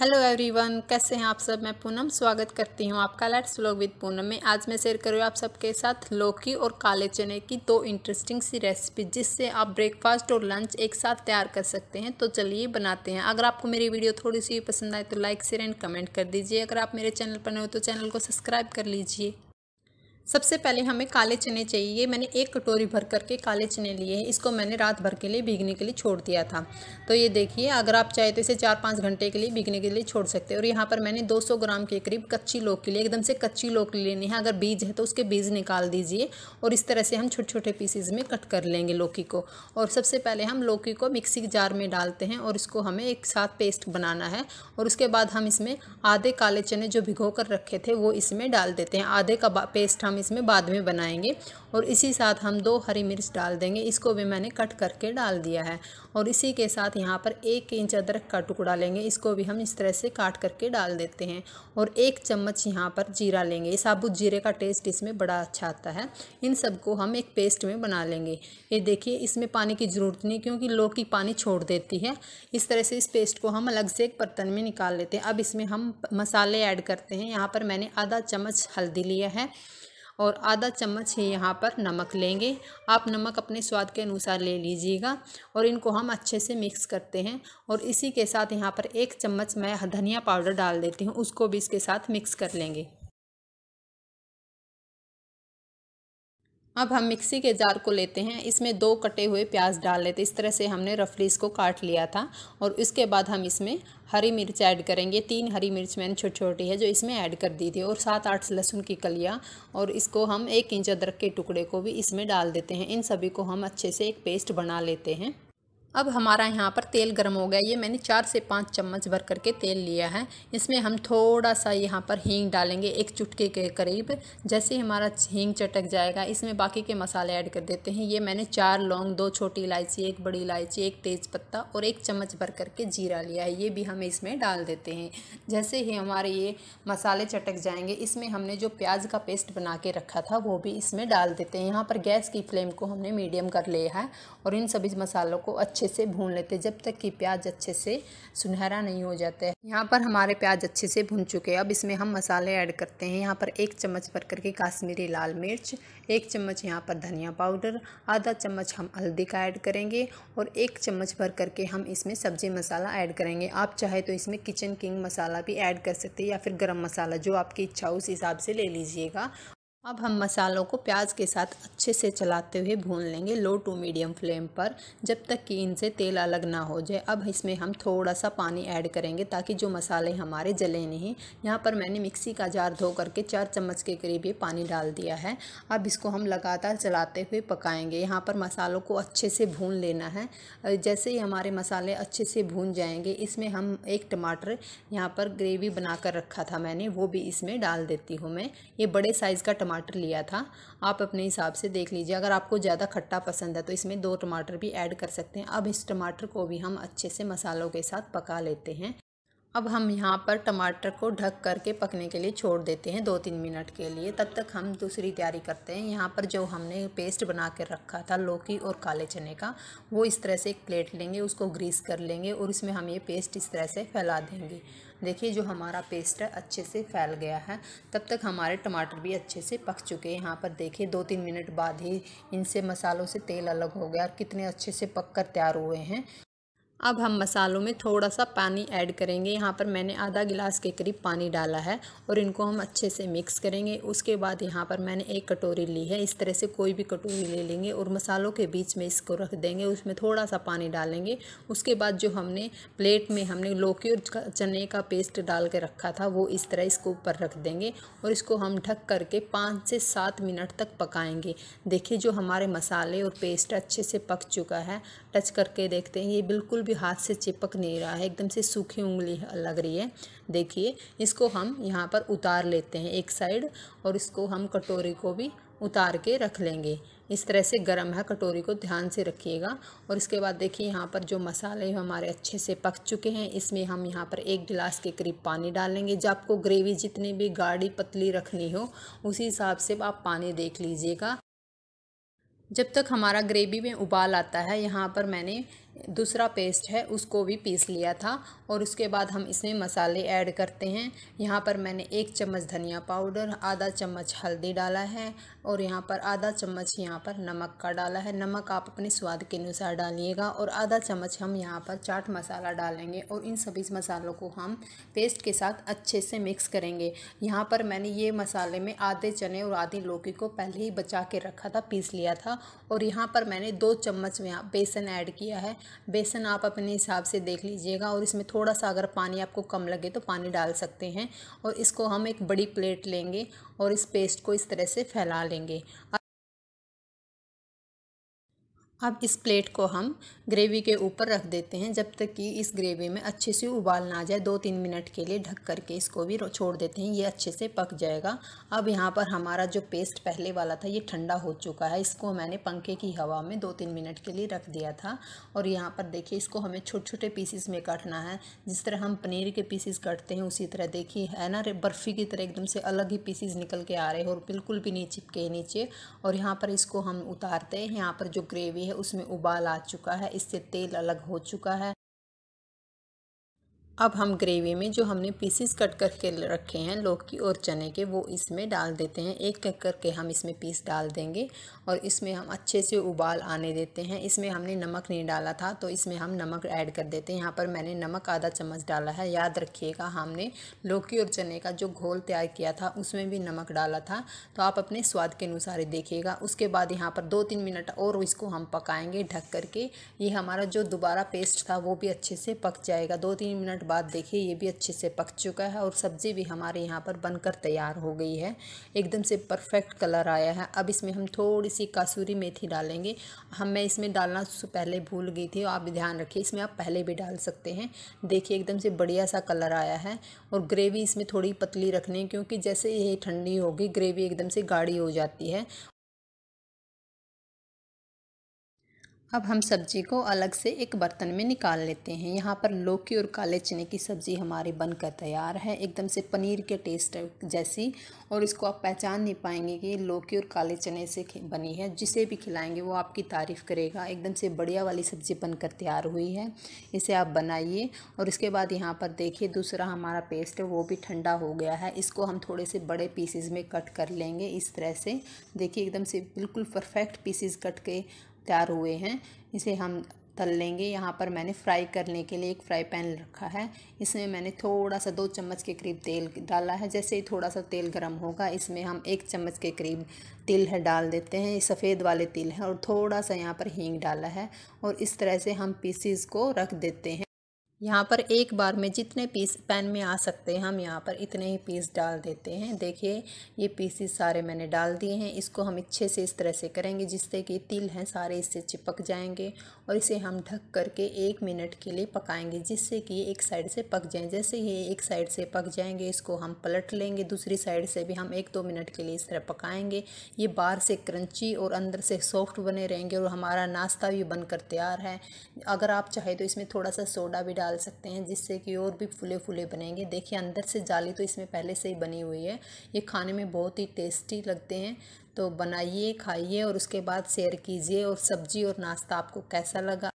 hello everyone कैसे हैं आप सब मैं पूनम स्वागत करती हूं आपका लेट्स व्लॉग विद पूनम में आज मैं शेयर करूँ आप सबके साथ लौकी और काले चने की दो इंटरेस्टिंग सी रेसिपी जिससे आप ब्रेकफास्ट और लंच एक साथ तैयार कर सकते हैं तो चलिए बनाते हैं अगर आपको मेरी वीडियो थोड़ी सी पसंद आए तो लाइक शेयर एंड कमेंट कर दीजिए अगर आप मेरे चैनल पर नए हो तो चैनल को सब्सक्राइब कर लीजिए सबसे पहले हमें काले चने चाहिए मैंने एक कटोरी भर करके काले चने लिए हैं इसको मैंने रात भर के लिए भीगने के लिए छोड़ दिया था तो ये देखिए अगर आप चाहे तो इसे चार पाँच घंटे के लिए भीगने के लिए छोड़ सकते हैं और यहाँ पर मैंने 200 ग्राम के करीब कच्ची लोक के लिए एकदम से कच्ची लोक लेनी है अगर बीज है तो उसके बीज निकाल दीजिए और इस तरह से हम छोटे छोटे पीसीज में कट कर लेंगे लौकी को और सबसे पहले हम लौकी को मिक्सी जार में डालते हैं और इसको हमें एक साथ पेस्ट बनाना है और उसके बाद हम इसमें आधे काले चने जो भिगो कर रखे थे वो इसमें डाल देते हैं आधे का पेस्ट हम हम इसमें बाद में बनाएंगे और इसी साथ हम दो हरी मिर्च डाल देंगे इसको भी मैंने कट करके डाल दिया है और इसी के साथ यहाँ पर एक इंच अदरक का टुकड़ा लेंगे इसको भी हम इस तरह से काट करके डाल देते हैं और एक चम्मच यहाँ पर जीरा लेंगे साबुत जीरे का टेस्ट इसमें बड़ा अच्छा आता है इन सबको हम एक पेस्ट में बना लेंगे ये देखिए इसमें पानी की ज़रूरत नहीं क्योंकि लौकी पानी छोड़ देती है इस तरह से इस पेस्ट को हम अलग से एक बर्तन में निकाल लेते हैं अब इसमें हम मसाले ऐड करते हैं यहाँ पर मैंने आधा चम्मच हल्दी लिया है और आधा चम्मच ही यहाँ पर नमक लेंगे आप नमक अपने स्वाद के अनुसार ले लीजिएगा और इनको हम अच्छे से मिक्स करते हैं और इसी के साथ यहाँ पर एक चम्मच मैं धनिया पाउडर डाल देती हूँ उसको भी इसके साथ मिक्स कर लेंगे अब हम मिक्सी के जार को लेते हैं इसमें दो कटे हुए प्याज डाल लेते इस तरह से हमने रफली इसको काट लिया था और उसके बाद हम इसमें हरी मिर्च ऐड करेंगे तीन हरी मिर्च मैंने छोटी छोटी है जो इसमें ऐड कर दी थी और सात आठ लहसुन की कलियां और इसको हम एक इंच अदरक के टुकड़े को भी इसमें डाल देते हैं इन सभी को हम अच्छे से एक पेस्ट बना लेते हैं अब हमारा यहाँ पर तेल गर्म हो गया ये मैंने चार से पाँच चम्मच भर करके तेल लिया है इसमें हम थोड़ा सा यहाँ पर हींग डालेंगे एक चुटके के करीब जैसे हमारा हींग चटक जाएगा इसमें बाकी के मसाले ऐड कर देते हैं ये मैंने चार लौंग दो छोटी इलायची एक बड़ी इलायची एक तेज़पत्ता और एक चम्मच भर करके जीरा लिया है ये भी हम इसमें डाल देते हैं जैसे ही हमारे ये मसाले चटक जाएंगे इसमें हमने जो प्याज का पेस्ट बना के रखा था वो भी इसमें डाल देते हैं यहाँ पर गैस की फ्लेम को हमने मीडियम कर लिया है और इन सभी मसालों को अच्छे अच्छे से भून लेते हैं जब तक कि प्याज अच्छे से सुनहरा नहीं हो जाता है यहाँ पर हमारे प्याज अच्छे से भून चुके हैं अब इसमें हम मसाले ऐड करते हैं यहाँ पर एक चम्मच भर करके काश्मीरी लाल मिर्च एक चम्मच यहाँ पर धनिया पाउडर आधा चम्मच हम हल्दी का ऐड करेंगे और एक चम्मच भर करके हम इसमें सब्ज़ी मसाला ऐड करेंगे आप चाहे तो इसमें किचन किंग मसाला भी ऐड कर सकते हैं या फिर गर्म मसाला जो आपकी इच्छा उस हिसाब से ले लीजिएगा अब हम मसालों को प्याज के साथ अच्छे से चलाते हुए भून लेंगे लो टू मीडियम फ्लेम पर जब तक कि इनसे तेल अलग ना हो जाए अब इसमें हम थोड़ा सा पानी ऐड करेंगे ताकि जो मसाले हमारे जले नहीं यहाँ पर मैंने मिक्सी का जार धो करके चार चम्मच के करीब ये पानी डाल दिया है अब इसको हम लगातार चलाते हुए पकाएँगे यहाँ पर मसालों को अच्छे से भून लेना है जैसे ही हमारे मसाले अच्छे से भून जाएँगे इसमें हम एक टमाटर यहाँ पर ग्रेवी बना कर रखा था मैंने वो भी इसमें डाल देती हूँ मैं ये बड़े साइज़ का टमाटर लिया था आप अपने हिसाब से देख लीजिए अगर आपको ज़्यादा खट्टा पसंद है तो इसमें दो टमाटर भी ऐड कर सकते हैं अब इस टमाटर को भी हम अच्छे से मसालों के साथ पका लेते हैं अब हम यहाँ पर टमाटर को ढक करके पकने के लिए छोड़ देते हैं दो तीन मिनट के लिए तब तक हम दूसरी तैयारी करते हैं यहाँ पर जो हमने पेस्ट बना कर रखा था लौकी और काले चने का वो इस तरह से एक प्लेट लेंगे उसको ग्रीस कर लेंगे और इसमें हम ये पेस्ट इस तरह से फैला देंगे देखिए जो हमारा पेस्ट है अच्छे से फैल गया है तब तक हमारे टमाटर भी अच्छे से पक चुके हैं यहाँ पर देखिए दो तीन मिनट बाद ही इनसे मसालों से तेल अलग हो गया और कितने अच्छे से पक कर तैयार हुए हैं अब हम मसालों में थोड़ा सा पानी ऐड करेंगे यहाँ पर मैंने आधा गिलास के करीब पानी डाला है और इनको हम अच्छे से मिक्स करेंगे उसके बाद यहाँ पर मैंने एक कटोरी ली है इस तरह से कोई भी कटोरी ले लेंगे और मसालों के बीच में इसको रख देंगे उसमें थोड़ा सा पानी डालेंगे उसके बाद जो हमने प्लेट में हमने लौकी और चने का पेस्ट डाल के रखा था वो इस तरह इसको ऊपर रख देंगे और इसको हम ढक करके पाँच से सात मिनट तक पकाएंगे देखिए जो हमारे मसाले और पेस्ट अच्छे से पक चुका है टच करके देखते हैं ये बिल्कुल भी भी हाथ से चिपक नहीं रहा है एकदम से सूखी उंगली लग रही है देखिए इसको हम यहाँ पर उतार लेते हैं एक साइड और इसको हम कटोरी को भी उतार के रख लेंगे इस तरह से गर्म है कटोरी को ध्यान से रखिएगा और इसके बाद देखिए यहाँ पर जो मसाले हमारे अच्छे से पक चुके हैं इसमें हम यहाँ पर एक गिलास के करीब पानी डालेंगे जब आपको ग्रेवी जितनी भी गाढ़ी पतली रखनी हो उसी हिसाब से आप पानी देख लीजिएगा जब तक हमारा ग्रेवी में उबाल आता है यहाँ पर मैंने दूसरा पेस्ट है उसको भी पीस लिया था और उसके बाद हम इसमें मसाले ऐड करते हैं यहाँ पर मैंने एक चम्मच धनिया पाउडर आधा चम्मच हल्दी डाला है और यहाँ पर आधा चम्मच यहाँ पर नमक का डाला है नमक आप अपने स्वाद के अनुसार डालिएगा और आधा चम्मच हम यहाँ पर चाट मसाला डालेंगे और इन सभी मसालों को हम पेस्ट के साथ अच्छे से मिक्स करेंगे यहाँ पर मैंने ये मसाले में आधे चने और आधी लौकी को पहले ही बचा के रखा था पीस लिया था और यहाँ पर मैंने दो चम्मच यहाँ बेसन ऐड किया है बेसन आप अपने हिसाब से देख लीजिएगा और इसमें थोड़ा सा अगर पानी आपको कम लगे तो पानी डाल सकते हैं और इसको हम एक बड़ी प्लेट लेंगे और इस पेस्ट को इस तरह से फैला लेंगे अब इस प्लेट को हम ग्रेवी के ऊपर रख देते हैं जब तक कि इस ग्रेवी में अच्छे से उबाल ना आ जाए दो तीन मिनट के लिए ढक करके इसको भी छोड़ देते हैं ये अच्छे से पक जाएगा अब यहाँ पर हमारा जो पेस्ट पहले वाला था ये ठंडा हो चुका है इसको मैंने पंखे की हवा में दो तीन मिनट के लिए रख दिया था और यहाँ पर देखिए इसको हमें छोटे छोटे पीसीस में काटना है जिस तरह हम पनीर के पीसीस काटते हैं उसी तरह देखिए है ना बर्फ़ी की तरह एकदम से अलग ही पीसीस निकल के आ रहे हैं और बिल्कुल भी नहीं चिपके नीचे और यहाँ पर इसको हम उतारते हैं यहाँ पर जो ग्रेवी है है उसमें उबाल आ चुका है इससे तेल अलग हो चुका है अब हम ग्रेवी में जो हमने पीसीस कट करके रखे हैं लौकी और चने के वो इसमें डाल देते हैं एक एक करके हम इसमें पीस डाल देंगे और इसमें हम अच्छे से उबाल आने देते हैं इसमें हमने नमक नहीं डाला था तो इसमें हम नमक ऐड कर देते हैं यहाँ पर मैंने नमक आधा चम्मच डाला है याद रखिएगा हमने लौकी और चने का जो घोल तैयार किया था उसमें भी नमक डाला था तो आप अपने स्वाद के अनुसार ही देखिएगा उसके बाद यहाँ पर दो तीन मिनट और इसको हम पकाएँगे ढक करके ये हमारा जो दोबारा पेस्ट था वो भी अच्छे से पक जाएगा दो तीन मिनट मिनट बाद देखिए ये भी अच्छे से पक चुका है और सब्ज़ी भी हमारे यहाँ पर बनकर तैयार हो गई है एकदम से परफेक्ट कलर आया है अब इसमें हम थोड़ी सी कासूरी मेथी डालेंगे हम मैं इसमें डालना पहले भूल गई थी आप ध्यान रखिए इसमें आप पहले भी डाल सकते हैं देखिए एकदम से बढ़िया सा कलर आया है और ग्रेवी इसमें थोड़ी पतली रखनी है क्योंकि जैसे ये ठंडी होगी ग्रेवी एकदम से गाढ़ी हो जाती है अब हम सब्जी को अलग से एक बर्तन में निकाल लेते हैं यहाँ पर लौकी और काले चने की सब्ज़ी हमारी बनकर तैयार है एकदम से पनीर के टेस्ट जैसी और इसको आप पहचान नहीं पाएंगे कि लौकी और काले चने से बनी है जिसे भी खिलाएंगे वो आपकी तारीफ़ करेगा एकदम से बढ़िया वाली सब्ज़ी बनकर तैयार हुई है इसे आप बनाइए और इसके बाद यहाँ पर देखिए दूसरा हमारा पेस्ट है वो भी ठंडा हो गया है इसको हम थोड़े से बड़े पीसेज में कट कर लेंगे इस तरह से देखिए एकदम से बिल्कुल परफेक्ट पीसेज कट के तैयार हुए हैं इसे हम तल लेंगे यहाँ पर मैंने फ्राई करने के लिए एक फ्राई पैन रखा है इसमें मैंने थोड़ा सा दो चम्मच के करीब तेल डाला है जैसे ही थोड़ा सा तेल गर्म होगा इसमें हम एक चम्मच के करीब तिल है डाल देते हैं ये सफ़ेद वाले तिल है और थोड़ा सा यहाँ पर हींग डाला है और इस तरह से हम पीसीस को रख देते हैं यहाँ पर एक बार में जितने पीस पैन में आ सकते हैं हम यहाँ पर इतने ही पीस डाल देते हैं देखिए ये पीसेस सारे मैंने डाल दिए हैं इसको हम अच्छे से इस तरह से करेंगे जिससे कि तिल हैं सारे इससे चिपक जाएंगे और इसे हम ढक करके एक मिनट के लिए पकाएंगे जिससे कि एक साइड से पक जाएं जैसे ही एक साइड से पक जाएंगे इसको हम पलट लेंगे दूसरी साइड से भी हम एक दो मिनट के लिए इस तरह पकाएंगे ये बाहर से क्रंची और अंदर से सॉफ्ट बने रहेंगे और हमारा नाश्ता भी बनकर तैयार है अगर आप चाहे तो इसमें थोड़ा सा सोडा भी डाल डाल सकते हैं जिससे कि और भी फूले फूले बनेंगे देखिए अंदर से जाली तो इसमें पहले से ही बनी हुई है ये खाने में बहुत ही टेस्टी लगते हैं तो बनाइए खाइए और उसके बाद शेयर कीजिए और सब्जी और नाश्ता आपको कैसा लगा